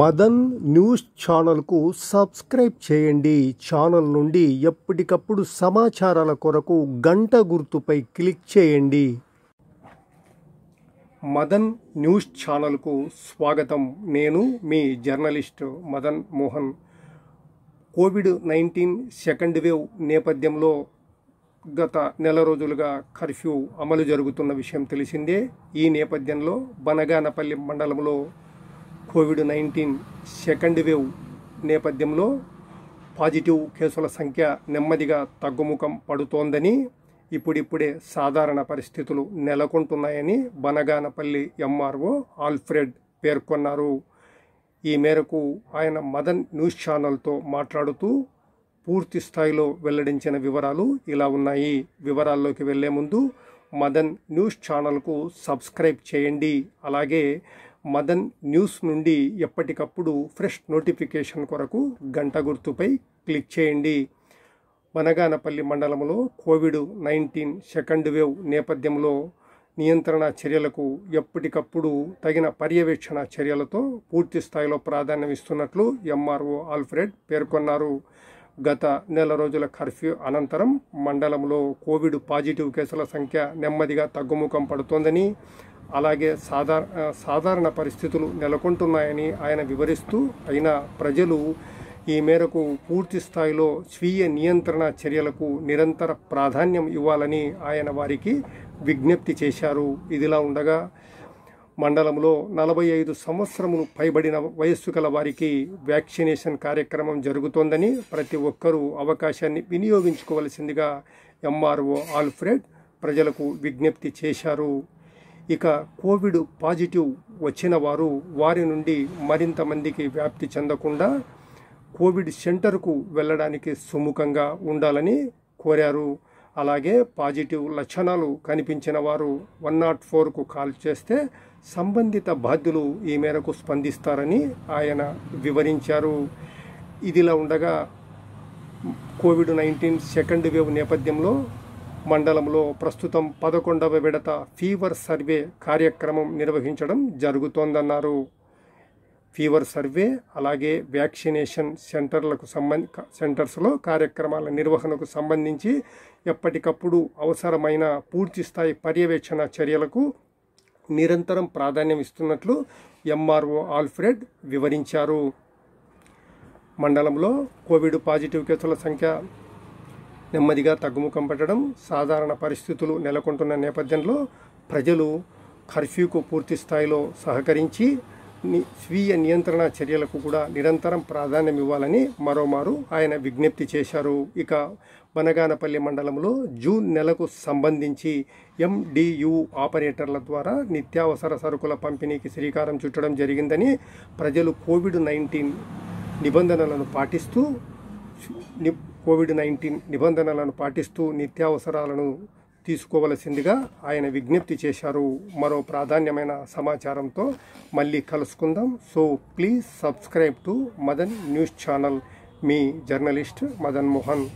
Madan news ఛానల్కు subscribe చేయండి channel నుండి ఎప్పటికప్పుడు సమాచారాల కొరకు గంట గుర్తుపై క్లిక్ చేయండి మదన్ న్యూస్ ఛానల్కు స్వాగతం నేను మీ journalist Madan Mohan covid nineteen second wave నేపథ్యంలో గత నెల రోజులుగా కర్ఫ్యూ అమలు జరుగుతున్న విషయం తెలిసిందే ఈ నేపథ్యంలో బనగానపల్లి మండలంలో కోవిడ్ నైన్టీన్ సెకండ్ వేవ్ నేపథ్యంలో పాజిటివ్ కేసుల సంఖ్య నెమ్మదిగా తగ్గుముఖం పడుతోందని ఇప్పుడిప్పుడే సాధారణ పరిస్థితులు నెలకొంటున్నాయని బనగానపల్లి ఎంఆర్ఓ ఆల్ఫ్రెడ్ పేర్కొన్నారు ఈ మేరకు ఆయన మదన్ న్యూస్ ఛానల్తో మాట్లాడుతూ పూర్తి స్థాయిలో వెల్లడించిన వివరాలు ఇలా ఉన్నాయి వివరాల్లోకి వెళ్లే ముందు మదన్ న్యూస్ ఛానల్కు సబ్స్క్రైబ్ చేయండి అలాగే మదన్ న్యూస్ నుండి ఎప్పటికప్పుడు ఫ్రెష్ నోటిఫికేషన్ కొరకు గంట గుర్తుపై క్లిక్ చేయండి వనగానపల్లి మండలంలో కోవిడ్ నైన్టీన్ సెకండ్ వేవ్ నేపథ్యంలో నియంత్రణ చర్యలకు ఎప్పటికప్పుడు తగిన పర్యవేక్షణ చర్యలతో పూర్తి స్థాయిలో ప్రాధాన్యమిస్తున్నట్లు ఎంఆర్ఓ ఆల్ఫ్రెడ్ పేర్కొన్నారు గత నెల రోజుల కర్ఫ్యూ అనంతరం మండలంలో కోవిడ్ పాజిటివ్ కేసుల సంఖ్య నెమ్మదిగా తగ్గుముఖం పడుతోందని అలాగే సాధార సాధారణ పరిస్థితులు నెలకొంటున్నాయని ఆయన వివరిస్తూ అయినా ప్రజలు ఈ మేరకు పూర్తి స్థాయిలో స్వీయ నియంత్రణ చర్యలకు నిరంతర ప్రాధాన్యం ఇవ్వాలని ఆయన వారికి విజ్ఞప్తి చేశారు ఇదిలా ఉండగా మండలంలో నలభై ఐదు సంవత్సరములు పైబడిన వయస్సు గల వారికి వ్యాక్సినేషన్ కార్యక్రమం జరుగుతోందని ప్రతి ఒక్కరూ అవకాశాన్ని వినియోగించుకోవలసిందిగా ఎంఆర్ఓ ఆల్ఫ్రెడ్ ప్రజలకు విజ్ఞప్తి చేశారు ఇక కోవిడ్ పాజిటివ్ వచ్చిన వారు వారి నుండి మరింత మందికి వ్యాప్తి చెందకుండా కోవిడ్ సెంటర్కు వెళ్ళడానికి సుముఖంగా ఉండాలని కోరారు అలాగే పాజిటివ్ లక్షణాలు కనిపించిన వారు వన్ నాట్ ఫోర్కు కాల్ చేస్తే సంబంధిత బాధ్యులు ఈ మేరకు స్పందిస్తారని ఆయన వివరించారు ఇదిలా ఉండగా కోవిడ్ నైన్టీన్ సెకండ్ వేవ్ నేపథ్యంలో మండలంలో ప్రస్తుతం పదకొండవ విడత ఫీవర్ సర్వే కార్యక్రమం నిర్వహించడం జరుగుతోందన్నారు ఫీవర్ సర్వే అలాగే వ్యాక్సినేషన్ సెంటర్లకు సంబంధ సెంటర్స్లో కార్యక్రమాల నిర్వహణకు సంబంధించి ఎప్పటికప్పుడు అవసరమైన పూర్తి స్థాయి పర్యవేక్షణ చర్యలకు నిరంతరం ప్రాధాన్యం ఇస్తున్నట్లు ఎంఆర్ఓ ఆల్ఫ్రెడ్ వివరించారు మండలంలో కోవిడ్ పాజిటివ్ కేసుల సంఖ్య నెమ్మదిగా తగ్గుముఖం పట్టడం సాధారణ పరిస్థితులు నెలకొంటున్న నేపథ్యంలో ప్రజలు కర్ఫ్యూకు పూర్తి స్థాయిలో సహకరించి స్వీయ నియంత్రణ చర్యలకు కూడా నిరంతరం ప్రాధాన్యం ఇవ్వాలని మరోమారు ఆయన విజ్ఞప్తి చేశారు ఇక వనగానపల్లి మండలంలో జూన్ నెలకు సంబంధించి ఎండియు ఆపరేటర్ల ద్వారా నిత్యావసర సరుకుల పంపిణీకి శ్రీకారం చుట్టడం జరిగిందని ప్రజలు కోవిడ్ నైన్టీన్ నిబంధనలను పాటిస్తూ కోవిడ్ నైన్టీన్ నిబంధనలను పాటిస్తూ నిత్యావసరాలను తీసుకోవలసిందిగా ఆయన విజ్ఞప్తి చేశారు మరో ప్రాధాన్యమైన సమాచారంతో మళ్ళీ కలుసుకుందాం so please subscribe to Madan news channel మీ జర్నలిస్ట్ మదన్ మోహన్